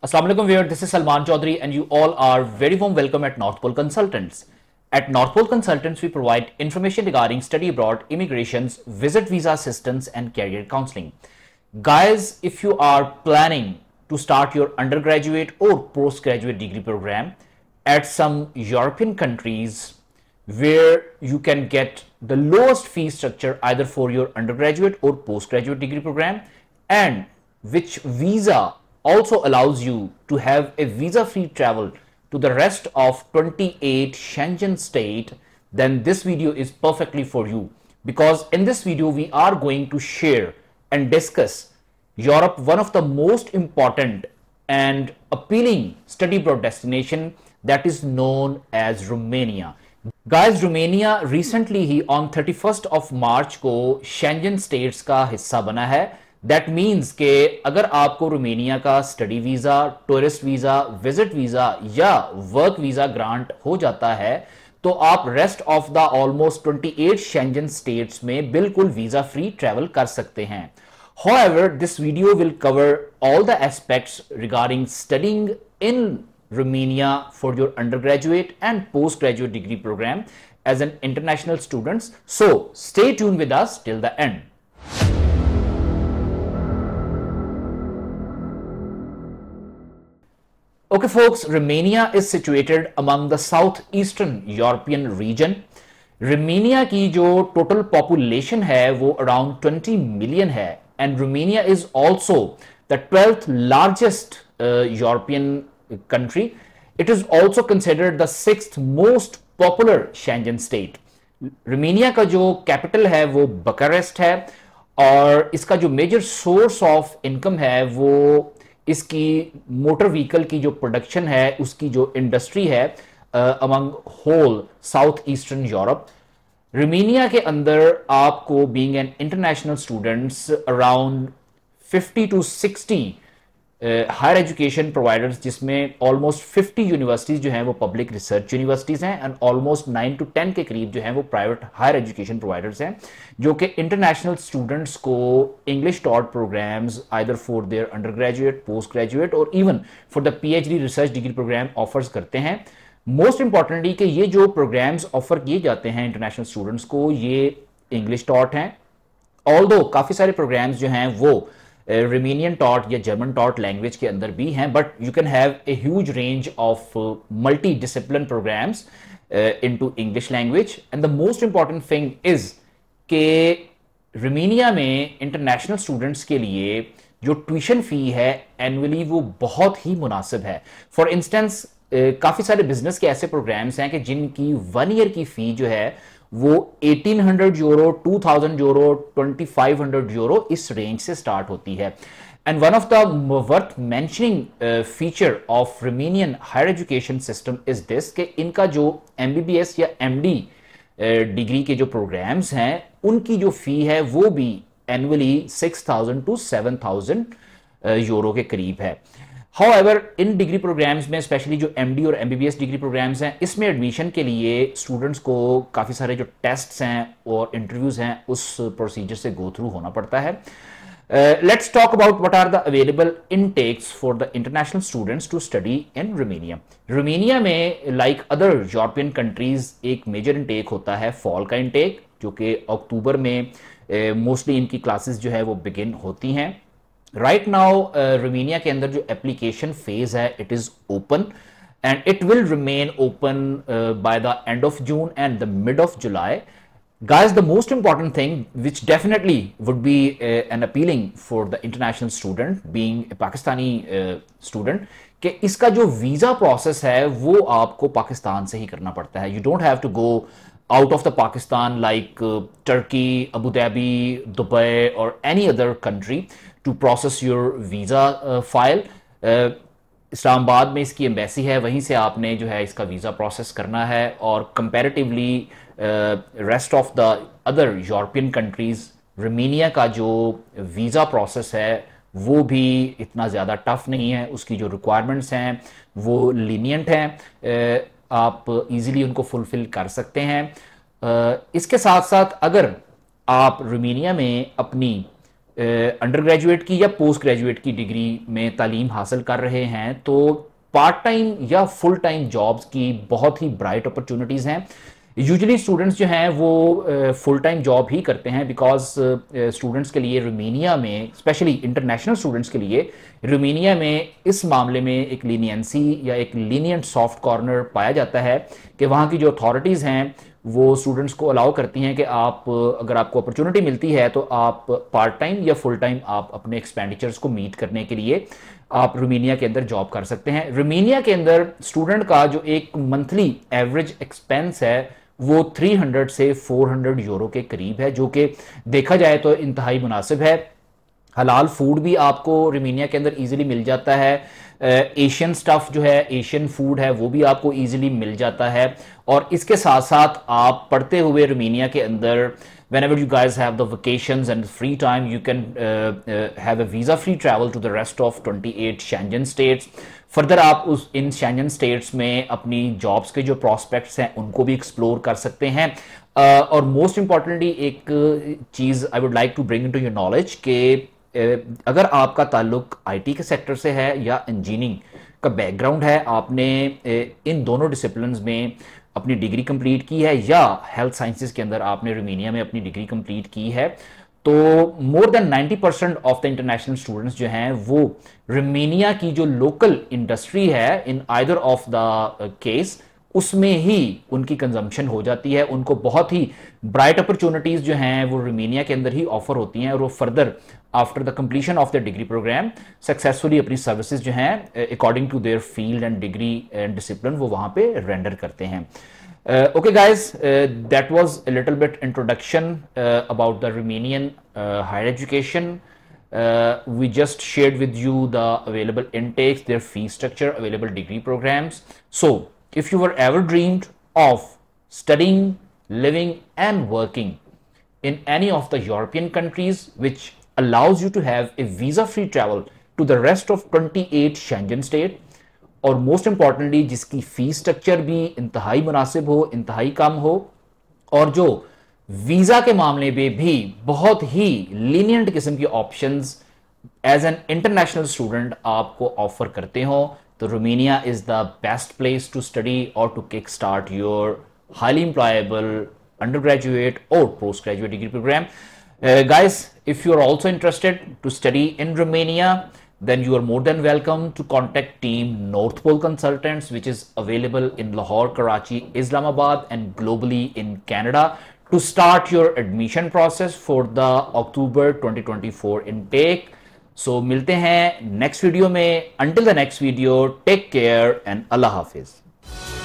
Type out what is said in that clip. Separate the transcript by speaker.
Speaker 1: Assalamualaikum viewers, this is Salman Chaudhary and you all are very warm welcome at North Pole Consultants. At North Pole Consultants, we provide information regarding study abroad, immigrations, visit visa assistance and career counseling. Guys, if you are planning to start your undergraduate or postgraduate degree program at some European countries where you can get the lowest fee structure either for your undergraduate or postgraduate degree program and which visa also allows you to have a visa-free travel to the rest of 28 Shenzhen state, then this video is perfectly for you because in this video we are going to share and discuss Europe, one of the most important and appealing study abroad destination that is known as Romania. Guys, Romania recently he on 31st of March ko Shenzhen states ka hissa बना hai. That means के अगर आपको Romania का study visa tourist visa visit visa या work visa grant हो जाता है तो आप rest of the almost twenty eight Schengen states में बिल्कुल वीजा फ्री ट्रेवल कर सकते हैं however this video will cover all the aspects regarding studying in Romania for your undergraduate and postgraduate degree programme as an international student so stay tune with till the end Okay, folks, Romania is situated among the southeastern European region. Romania की जो total population है वो around 20 million है and Romania is also the 12th largest uh, European country. It is also considered the sixth most popular Schengen state. Romania का जो capital है वो Bucharest है और इसका जो major source of income है वो इसकी मोटर व्हीकल की जो प्रोडक्शन है उसकी जो इंडस्ट्री है among whole south eastern Europe Romania के अंदर आपको being an international students around 50 to higher education providers जिसमें ऑलमोस्ट 50 यूनिवर्सिटीज़ जो हैं वो पब्लिक रिसर्च यूनिवर्सिटीज़ हैं एंड ऑलमोस्ट 9 टू 10 के करीब जो हैं वो प्राइवेट हायर एजुकेशन प्रोवाइडर्स हैं जो कि इंटरनेशनल स्टूडेंट्स को English taught programmes either for their undergraduate postgraduate और even for the P research degree programme offers करते हैं मोस्ट इंपॉर्टेंटली कि ये जो प्रोग्राम्स ऑफर किए जाते हैं इंटरनेशनल स्टूडेंट्स को ये इंग्लिश टॉट हैं ऑल काफ़ी सारे प्रोग्राम्स जो हैं वो रिमेनियन टॉट या जर्मन टॉट लैंग्वेज के अंदर भी हैं but you can have a huge range of multi discipline programmes in to English language and the most important thing is के रिमेनिया में इंटरनेशनल स्टूडेंट्स के लिए जो ट्यूशन फ़ी है एनुअली वो बहुत ही मुनासिब है फॉर इंस्टेंस काफ़ी सारे बिजनेस के ऐसे प्रोग्राम्स हैं कि जिनकी वन ईयर की फ़ी जो है वो 1800 यूरो 2000 यूरो हंड्रेड यूरो इस रेंज से स्टार्ट होती है and one of the worth mentioning feature of Romanian higher education system is this के इनका जो एम बी बी एस या एम डी डिग्री के जो प्रोग्राम्स हैं उनकी जो फी है वो भी annually six thousand to seven thousand euro के करीब है however in degree programmes में स्पेशली जो एम और एम डिग्री प्रोग्राम्स हैं इसमें एडमिशन के लिए स्टूडेंट्स को काफ़ी सारे जो टेस्ट्स हैं और इंटरव्यूज़ हैं उस प्रोसीजर से गो थ्रू होना पड़ता है let's talk about what are the available intakes for the international students to study in Romania Romania में लाइक अदर यूरोपियन कंट्रीज एक मेजर इनटेक होता है फॉल का इनटेक जो कि अक्टूबर में मोस्टली uh, इनकी क्लासेस जो है वो बिगिन होती हैं राइट नाउ रोमेनिया के अंदर जो एप्लीकेशन फेज है it is open and it will remain open by the end of June and the mid of July guys the most important thing which definitely would be an appealing for the international student being Pakistani student कि इसका जो visa process है वो आपको पाकिस्तान से ही करना पड़ता है you don't have to go out of the Pakistan like Turkey Abu Dhabi Dubai और any other country to process your visa file Islamabad में इसकी एम्बेसी है वहीं से आपने जो है इसका वीज़ा प्रोसेस करना है और comparatively rest of the other European countries Romania का जो वीज़ा प्रोसेस है वो भी इतना ज़्यादा टफ नहीं है उसकी जो रिक्वायरमेंट्स हैं वो लीनियंट हैं uh, आप इजीली उनको फुलफ़िल कर सकते हैं uh, इसके साथ साथ अगर आप रोमीनिया में अपनी अंडर ग्रेजुएट की या पोस्ट ग्रेजुएट की डिग्री में तालीम हासिल कर रहे हैं तो पार्ट टाइम या फुल टाइम जॉब्स की बहुत ही ब्राइट अपॉर्चुनिटीज़ हैं यूजली स्टूडेंट्स जो हैं वो फुल टाइम जॉब ही करते हैं बिकॉज स्टूडेंट्स के लिए रोमेनिया में स्पेशली इंटरनेशनल स्टूडेंट्स के लिए रोमेनिया में इस मामले में एक लीनियंसी या एक लीनियंट सॉफ्ट कॉर्नर पाया जाता है कि वहाँ की जो अथॉरिटीज़ हैं वो स्टूडेंट्स को अलाउ करती हैं कि आप अगर आपको अपॉर्चुनिटी मिलती है तो आप पार्ट टाइम या फुल टाइम आप अपने एक्सपेंडिचर्स को मीट करने के लिए आप रोमीनिया के अंदर जॉब कर सकते हैं रोमीनिया के अंदर स्टूडेंट का जो एक मंथली एवरेज एक्सपेंस है वो 300 से 400 यूरो के करीब है जो कि देखा जाए तो इंतहाई मुनासिब है हलाल फूड भी आपको रोमीनिया के अंदर ईजिली मिल जाता है एशियन स्टफ़ जो है एशियन फूड है वो भी आपको ईजिली मिल जाता है और इसके साथ साथ आप पढ़ते हुए रोमीनिया के अंदर whenever you guys have the vacation and free time you can have a visa free travel to the rest of twenty eight Schengen states further आप उस इन शैंजन स्टेट्स में अपनी जॉब्स के जो प्रॉस्पेक्ट्स हैं उनको भी एक्सप्लोर कर सकते हैं uh, और मोस्ट इम्पॉर्टेंटली एक चीज़ I would like to bring to your knowledge के अगर आपका ताल्लुक आईटी के सेक्टर से है या इंजीनियरिंग का बैकग्राउंड है आपने इन दोनों डिसिप्लिन में अपनी डिग्री कंप्लीट की है या हेल्थ साइंसेस के अंदर आपने रोमीनिया में अपनी डिग्री कंप्लीट की है तो more than 90 percent of the international students जो हैं वो रोमीनिया की जो लोकल इंडस्ट्री है in either of the case उसमें ही उनकी कंजम्पशन हो जाती है उनको बहुत ही ब्राइट अपॉर्चुनिटीज़ जो हैं वो रोमेनिया के अंदर ही ऑफर होती हैं और वो further after the completion of the degree program successfully अपनी सर्विसेज जो हैं according to their field and degree and discipline वो वहां पे रेंडर करते हैं okay guys that was little little bit introduction about the Romanian higher education we just share with you the available intakes their fees structure available degree programs so if you were ever dreamed of studying, living, and working in any of the European countries, which allows you to have a visa free travel to the rest of 28 Schengen state, और most importantly जिसकी fees structure भी इंतहाई मुनासिब हो इंतहाई कम हो और जो वीज़ा के मामले में भी बहुत ही लीनियंट किस्म के options as an international student आपको ऑफर करते हो the Romania is the best place to study or to kickstart your highly employable undergraduate or postgraduate degree program. Uh, guys, if you are also interested to study in Romania, then you are more than welcome to contact team North Pole Consultants, which is available in Lahore, Karachi, Islamabad and globally in Canada to start your admission process for the October 2024 intake. So so, मिलते हैं next video में until the next video take care and अल्लाह हाफिज़